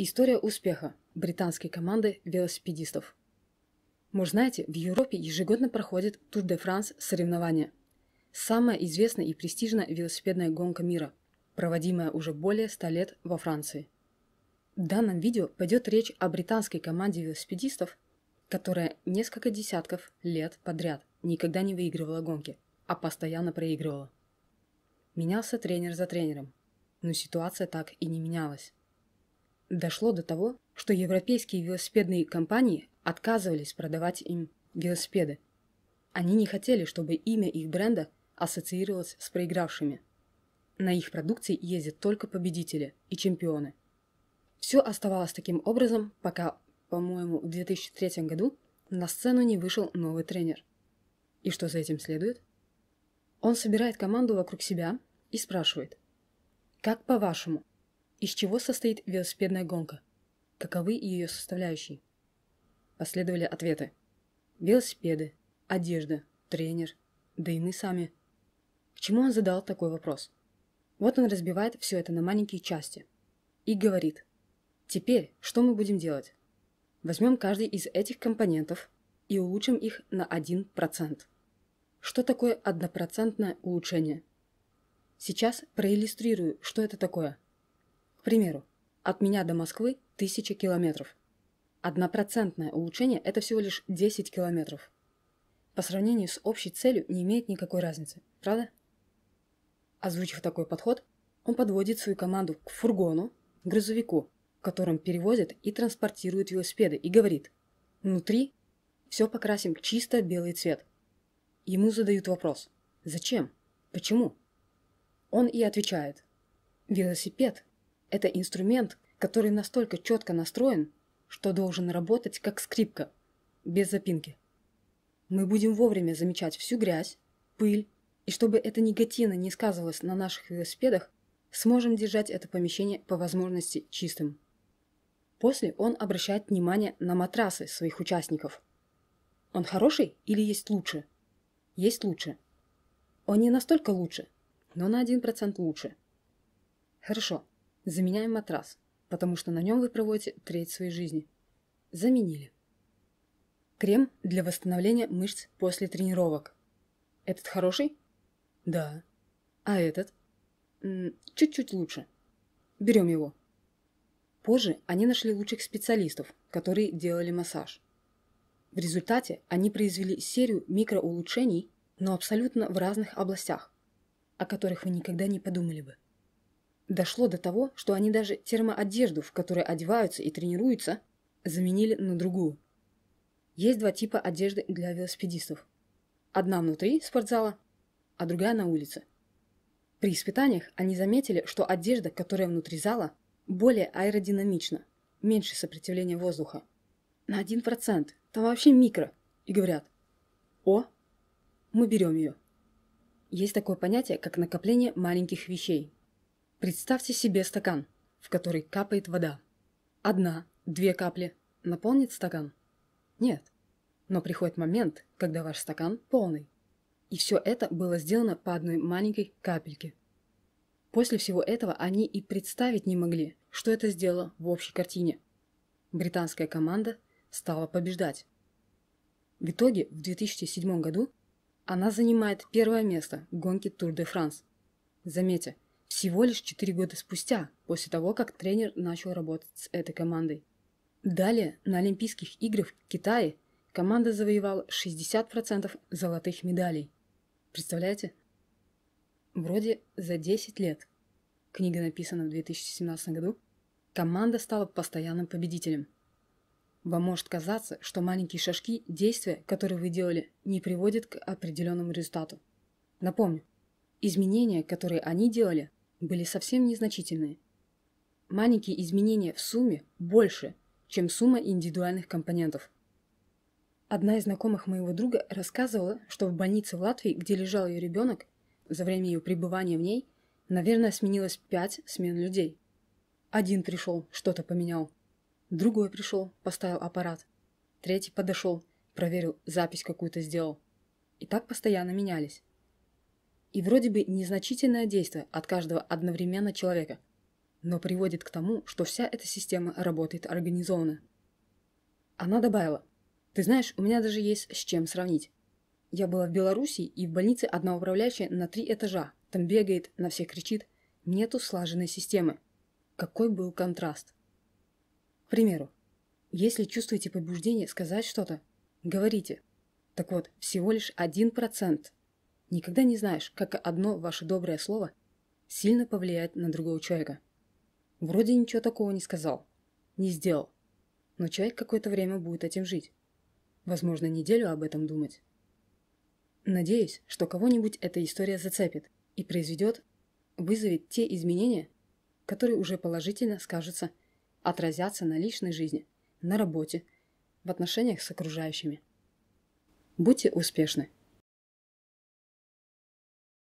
История успеха британской команды велосипедистов. Может знаете, в Европе ежегодно проходит Тур де Франс соревнования. Самая известная и престижная велосипедная гонка мира, проводимая уже более 100 лет во Франции. В данном видео пойдет речь о британской команде велосипедистов, которая несколько десятков лет подряд никогда не выигрывала гонки, а постоянно проигрывала. Менялся тренер за тренером, но ситуация так и не менялась. Дошло до того, что европейские велосипедные компании отказывались продавать им велосипеды. Они не хотели, чтобы имя их бренда ассоциировалось с проигравшими. На их продукции ездят только победители и чемпионы. Все оставалось таким образом, пока, по-моему, в 2003 году на сцену не вышел новый тренер. И что за этим следует? Он собирает команду вокруг себя и спрашивает, как по-вашему, из чего состоит велосипедная гонка? Каковы ее составляющие? Последовали ответы. Велосипеды, одежда, тренер, да и мы сами. К чему он задал такой вопрос? Вот он разбивает все это на маленькие части и говорит. Теперь что мы будем делать? Возьмем каждый из этих компонентов и улучшим их на 1%. Что такое однопроцентное улучшение? Сейчас проиллюстрирую, что это такое – примеру, от меня до Москвы тысяча километров. Однопроцентное улучшение – это всего лишь 10 километров. По сравнению с общей целью не имеет никакой разницы, правда? Озвучив такой подход, он подводит свою команду к фургону, грузовику, в котором перевозят и транспортируют велосипеды, и говорит «Внутри все покрасим чисто белый цвет». Ему задают вопрос «Зачем? Почему?» Он и отвечает «Велосипед это инструмент, который настолько четко настроен, что должен работать как скрипка, без запинки. Мы будем вовремя замечать всю грязь, пыль, и чтобы это негативно не сказывалось на наших велосипедах, сможем держать это помещение по возможности чистым. После он обращает внимание на матрасы своих участников. Он хороший или есть лучше? Есть лучше. Он не настолько лучше, но на 1% лучше. Хорошо, Заменяем матрас, потому что на нем вы проводите треть своей жизни. Заменили. Крем для восстановления мышц после тренировок. Этот хороший? Да. А этот? Чуть-чуть лучше. Берем его. Позже они нашли лучших специалистов, которые делали массаж. В результате они произвели серию микроулучшений, но абсолютно в разных областях, о которых вы никогда не подумали бы. Дошло до того, что они даже термоодежду, в которой одеваются и тренируются, заменили на другую. Есть два типа одежды для велосипедистов. Одна внутри спортзала, а другая на улице. При испытаниях они заметили, что одежда, которая внутри зала, более аэродинамична, меньше сопротивления воздуха. На 1%, там вообще микро. И говорят, о, мы берем ее. Есть такое понятие, как накопление маленьких вещей – Представьте себе стакан, в который капает вода. Одна, две капли. Наполнит стакан? Нет. Но приходит момент, когда ваш стакан полный. И все это было сделано по одной маленькой капельке. После всего этого они и представить не могли, что это сделало в общей картине. Британская команда стала побеждать. В итоге в 2007 году она занимает первое место в гонке Тур де Франс. Заметьте, всего лишь 4 года спустя, после того, как тренер начал работать с этой командой. Далее, на Олимпийских играх в Китае команда завоевала 60% золотых медалей. Представляете? Вроде за 10 лет, книга написана в 2017 году, команда стала постоянным победителем. Вам может казаться, что маленькие шажки, действия, которые вы делали, не приводят к определенному результату. Напомню, изменения, которые они делали, были совсем незначительные. Маленькие изменения в сумме больше, чем сумма индивидуальных компонентов. Одна из знакомых моего друга рассказывала, что в больнице в Латвии, где лежал ее ребенок, за время ее пребывания в ней, наверное, сменилось пять смен людей. Один пришел, что-то поменял. Другой пришел, поставил аппарат. Третий подошел, проверил, запись какую-то сделал. И так постоянно менялись. И вроде бы незначительное действие от каждого одновременно человека, но приводит к тому, что вся эта система работает организованно. Она добавила, «Ты знаешь, у меня даже есть с чем сравнить. Я была в Беларуси, и в больнице одна управляющая на три этажа. Там бегает, на всех кричит. Нету слаженной системы. Какой был контраст. К примеру, если чувствуете побуждение сказать что-то, говорите. Так вот, всего лишь 1% Никогда не знаешь, как одно ваше доброе слово сильно повлияет на другого человека. Вроде ничего такого не сказал, не сделал, но человек какое-то время будет этим жить. Возможно, неделю об этом думать. Надеюсь, что кого-нибудь эта история зацепит и произведет, вызовет те изменения, которые уже положительно скажутся, отразятся на личной жизни, на работе, в отношениях с окружающими. Будьте успешны!